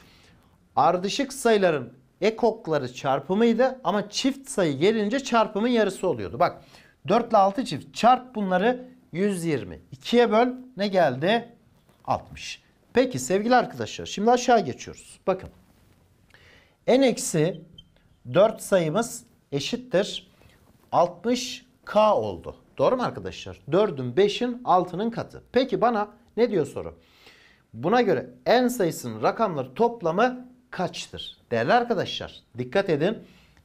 Ardışık sayıların ekokları çarpımıydı ama çift sayı gelince çarpımın yarısı oluyordu. Bak 4 ile 6 çift çarp bunları 120. 2'ye böl ne geldi? 60. Peki sevgili arkadaşlar şimdi aşağı geçiyoruz. Bakın n eksi 4 sayımız eşittir 60k oldu. Doğru mu arkadaşlar? 4'ün 5'in 6'nın katı. Peki bana ne diyor soru? Buna göre en sayısının rakamları toplamı kaçtır? Değerli arkadaşlar dikkat edin.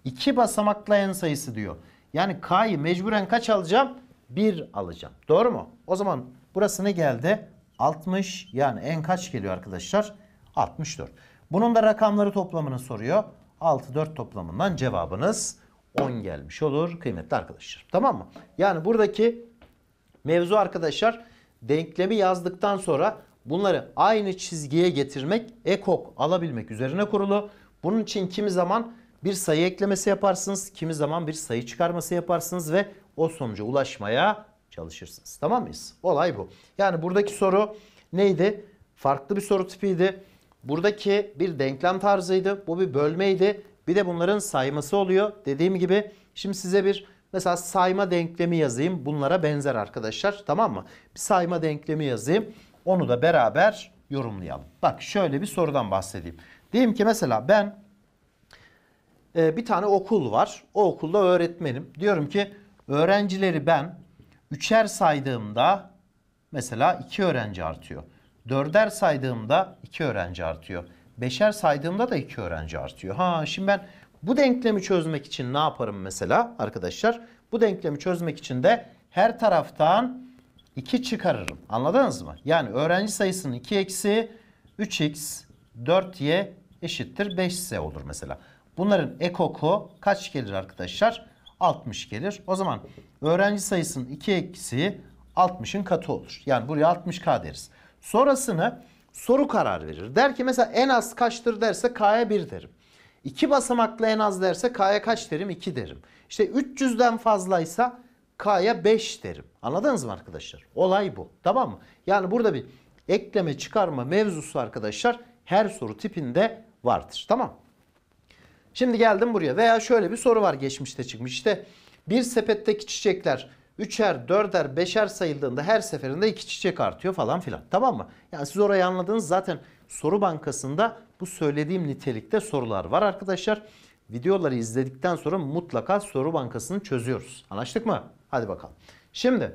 2 basamaklı en sayısı diyor. Yani k'yı mecburen kaç alacağım? 1 alacağım. Doğru mu? O zaman burası ne geldi? 60 yani en kaç geliyor arkadaşlar? 64. Bunun da rakamları toplamını soruyor. 6 4 toplamından cevabınız 10 gelmiş olur kıymetli arkadaşlar. Tamam mı? Yani buradaki mevzu arkadaşlar denklemi yazdıktan sonra bunları aynı çizgiye getirmek, ekok alabilmek üzerine kurulu. Bunun için kimi zaman bir sayı eklemesi yaparsınız, kimi zaman bir sayı çıkarması yaparsınız ve o sonuca ulaşmaya çalışırsınız. Tamam mıyız? Olay bu. Yani buradaki soru neydi? Farklı bir soru tipiydi. Buradaki bir denklem tarzıydı. Bu bir bölmeydi. Bir de bunların sayması oluyor. Dediğim gibi şimdi size bir Mesela sayma denklemi yazayım. Bunlara benzer arkadaşlar. Tamam mı? Bir sayma denklemi yazayım. Onu da beraber yorumlayalım. Bak şöyle bir sorudan bahsedeyim. Diyeyim ki mesela ben e, bir tane okul var. O okulda öğretmenim. Diyorum ki öğrencileri ben üçer saydığımda mesela iki öğrenci artıyor. Dörder saydığımda iki öğrenci artıyor. Beşer saydığımda da iki öğrenci artıyor. Ha şimdi ben bu denklemi çözmek için ne yaparım mesela arkadaşlar? Bu denklemi çözmek için de her taraftan 2 çıkarırım. Anladınız mı? Yani öğrenci sayısının 2 eksi 3x 4y eşittir 5z olur mesela. Bunların ekoku kaç gelir arkadaşlar? 60 gelir. O zaman öğrenci sayısının 2 eksi 60'ın katı olur. Yani buraya 60k deriz. Sonrasını soru karar verir. Der ki mesela en az kaçtır derse k'ya 1 derim. 2 basamaklı en az derse K'ya kaç derim? 2 derim. İşte 300'den fazlaysa K'ya 5 derim. Anladınız mı arkadaşlar? Olay bu. Tamam mı? Yani burada bir ekleme çıkarma mevzusu arkadaşlar her soru tipinde vardır. Tamam Şimdi geldim buraya veya şöyle bir soru var geçmişte çıkmış. İşte bir sepetteki çiçekler üçer, dörder, beşer sayıldığında her seferinde iki çiçek artıyor falan filan. Tamam mı? Yani siz orayı anladınız zaten soru bankasında bu söylediğim nitelikte sorular var arkadaşlar. Videoları izledikten sonra mutlaka soru bankasını çözüyoruz. Anlaştık mı? Hadi bakalım. Şimdi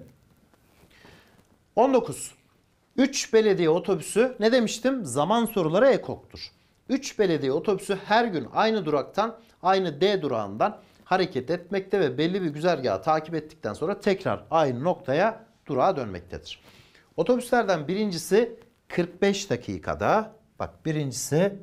19. 3 belediye otobüsü ne demiştim? Zaman soruları ekoktur. 3 belediye otobüsü her gün aynı duraktan, aynı D durağından hareket etmekte ve belli bir güzergahı takip ettikten sonra tekrar aynı noktaya durağa dönmektedir. Otobüslerden birincisi 45 dakikada, Bak birincisi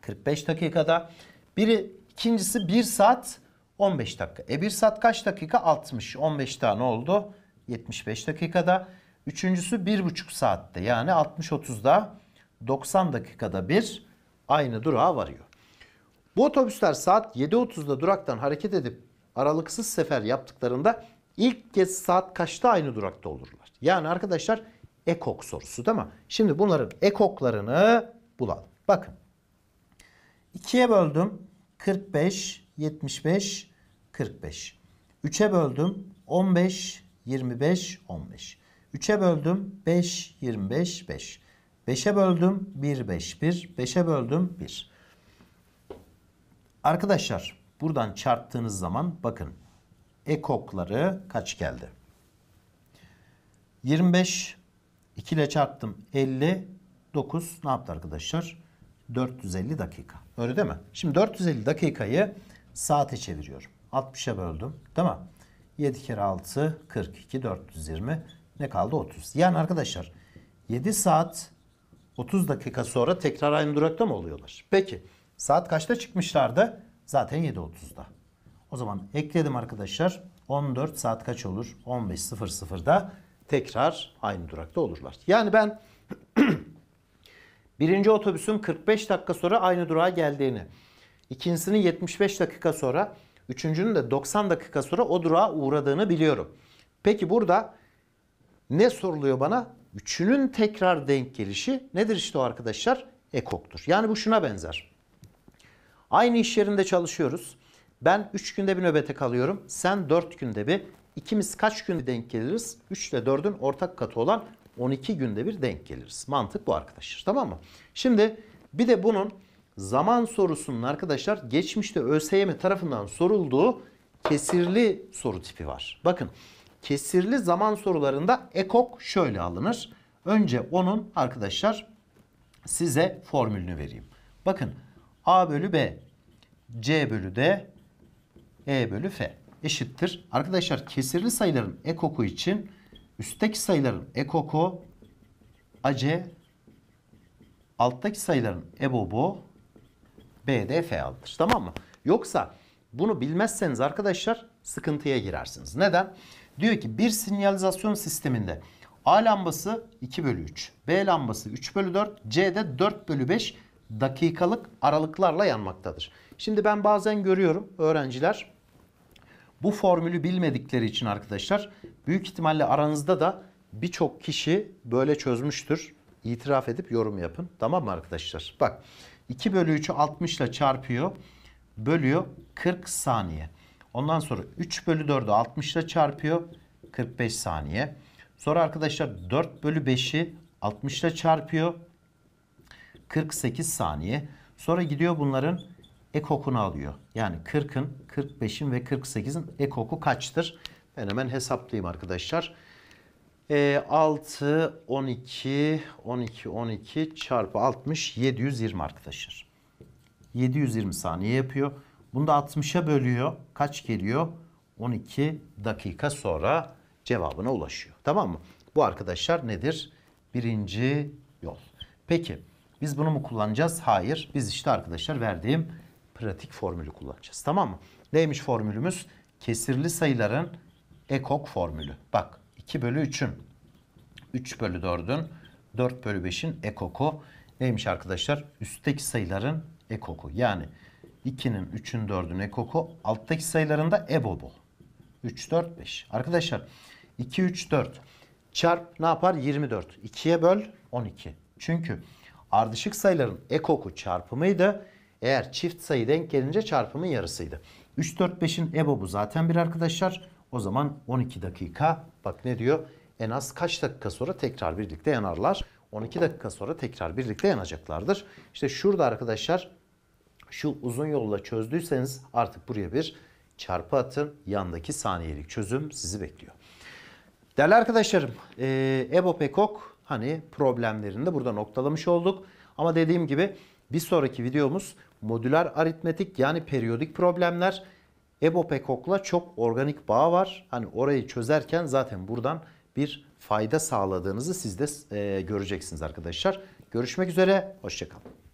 45 dakikada. Biri ikincisi 1 saat 15 dakika. E 1 saat kaç dakika? 60. 15 tane oldu. 75 dakikada. Üçüncüsü 1,5 saatte yani 60-30'da 90 dakikada bir aynı durağa varıyor. Bu otobüsler saat 7.30'da duraktan hareket edip aralıksız sefer yaptıklarında ilk kez saat kaçta aynı durakta olurlar? Yani arkadaşlar ekok sorusu değil mi? Şimdi bunların ekoklarını bulalım. Bakın. 2'ye böldüm. 45, 75, 45. 3'e böldüm. 15, 25, 15. 3'e böldüm. 5, 25, 5. 5'e böldüm. 1, 5, 1. 5'e böldüm. 1. Arkadaşlar buradan çarptığınız zaman bakın ekokları kaç geldi? 25 2 ile çarptım 59 ne yaptı arkadaşlar? 450 dakika. Öyle değil mi? Şimdi 450 dakikayı saate çeviriyorum. 60'a böldüm değil mi? 7 kere 6 42 420 ne kaldı 30. Yani arkadaşlar 7 saat 30 dakika sonra tekrar aynı durakta mı oluyorlar? Peki saat kaçta çıkmışlardı? Zaten 7.30'da. O zaman ekledim arkadaşlar 14 saat kaç olur? 15.00'da tekrar aynı durakta olurlar. Yani ben birinci otobüsün 45 dakika sonra aynı durağa geldiğini, ikincisinin 75 dakika sonra, üçüncünün de 90 dakika sonra o durağa uğradığını biliyorum. Peki burada ne soruluyor bana? Üçünün tekrar denk gelişi nedir işte o arkadaşlar? Ekoktur. Yani bu şuna benzer. Aynı iş yerinde çalışıyoruz. Ben 3 günde bir nöbete kalıyorum. Sen 4 günde bir İkimiz kaç günde denk geliriz? 3 ile 4'ün ortak katı olan 12 günde bir denk geliriz. Mantık bu arkadaşlar tamam mı? Şimdi bir de bunun zaman sorusunun arkadaşlar geçmişte ÖSYM tarafından sorulduğu kesirli soru tipi var. Bakın kesirli zaman sorularında ekok şöyle alınır. Önce onun arkadaşlar size formülünü vereyim. Bakın A bölü B, C bölü D, E bölü F eşittir. Arkadaşlar kesirli sayıların ekoku için üstteki sayıların ekoku ace alttaki sayıların ebobo b'de f aldır. Tamam mı? Yoksa bunu bilmezseniz arkadaşlar sıkıntıya girersiniz. Neden? Diyor ki bir sinyalizasyon sisteminde A lambası 2 bölü 3, B lambası 3 bölü 4, C'de 4 bölü 5 dakikalık aralıklarla yanmaktadır. Şimdi ben bazen görüyorum öğrenciler bu formülü bilmedikleri için arkadaşlar büyük ihtimalle aranızda da birçok kişi böyle çözmüştür. İtiraf edip yorum yapın. Tamam mı arkadaşlar? Bak 2 bölü 3'ü 60 ile çarpıyor. Bölüyor 40 saniye. Ondan sonra 3 bölü 4'ü 60 ile çarpıyor. 45 saniye. Sonra arkadaşlar 4 bölü 5'i 60 ile çarpıyor. 48 saniye. Sonra gidiyor bunların ekokunu alıyor. Yani 40'ın, 45'in ve 48'in ekoku kaçtır? Ben hemen hesaplayayım arkadaşlar. E, 6, 12, 12, 12 çarpı 60, 720 arkadaşlar. 720 saniye yapıyor. Bunu da 60'a bölüyor. Kaç geliyor? 12 dakika sonra cevabına ulaşıyor. Tamam mı? Bu arkadaşlar nedir? Birinci yol. Peki biz bunu mu kullanacağız? Hayır. Biz işte arkadaşlar verdiğim pratik formülü kullanacağız. Tamam mı? Neymiş formülümüz? Kesirli sayıların ekok formülü. Bak 2 bölü 3'ün, 3 bölü 4'ün, 4 bölü 5'in ekoku neymiş arkadaşlar? Üstteki sayıların ekoku. Yani 2'nin 3'ün 4'ün ekoku. Alttaki sayıların da ebobu. 3, 4, 5. Arkadaşlar 2, 3, 4 çarp ne yapar? 24. 2'ye böl 12. Çünkü ardışık sayıların ekoku çarpımıydı. Eğer çift sayı denk gelince çarpımın yarısıydı. 3, 4, 5'in EBO bu zaten bir arkadaşlar. O zaman 12 dakika bak ne diyor? En az kaç dakika sonra tekrar birlikte yanarlar? 12 dakika sonra tekrar birlikte yanacaklardır. İşte şurada arkadaşlar şu uzun yolla çözdüyseniz artık buraya bir çarpı atın. Yandaki saniyelik çözüm sizi bekliyor. Değerli arkadaşlarım EBO e EBOB e hani problemlerini de burada noktalamış olduk. Ama dediğim gibi bir sonraki videomuz modüler aritmetik yani periyodik problemler ebopekokla çok organik bağ var. Hani orayı çözerken zaten buradan bir fayda sağladığınızı siz de e, göreceksiniz arkadaşlar. Görüşmek üzere, hoşçakalın.